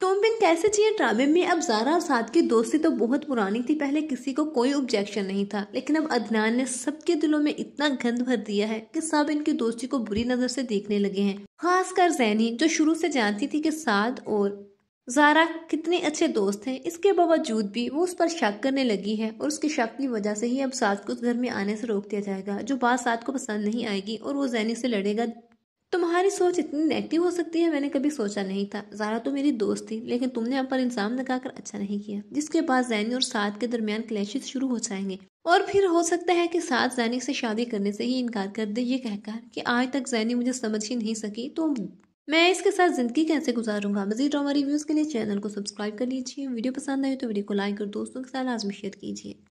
तुम बिन कैसे चाहिए ड्रामे में अब जारा और साथ की दोस्ती तो बहुत पुरानी थी पहले किसी को कोई ऑब्जेक्शन नहीं था लेकिन अब अदनान ने सबके दिलों में इतना गंद भर दिया है कि सब इनकी दोस्ती को बुरी नजर से देखने लगे हैं खासकर जैनी जो शुरू से जानती थी कि साद और जारा कितने अच्छे दोस्त हैं इसके बावजूद भी वो उस पर शक करने लगी है और उसके शक की वजह से ही अब साद को घर में आने से रोक दिया जाएगा जो बात साद को पसंद नहीं आएगी और वो जैनी से लड़ेगा तुम्हारी सोच इतनी नेगेटिव हो सकती है मैंने कभी सोचा नहीं था ज़ारा तो मेरी दोस्त थी लेकिन तुमने यहाँ पर इल्ज़ाम लगाकर अच्छा नहीं किया जिसके बाद जैनी और साथ के दरमियान क्लैशेस शुरू हो जाएंगे और फिर हो सकता है कि साथ जैनी से शादी करने से ही इनकार कर दे ये कहकर कि आज तक जैनी मुझे समझ ही नहीं सकी तो मैं इसके साथ ज़िंदगी कैसे गुजारूंगा मजीद ड्रामा रिव्यूज़ के लिए चैनल को सब्सक्राइब कर लीजिए वीडियो पसंद आई तो वीडियो को लाइक और दोस्तों के साथ लाजमी शेयर कीजिए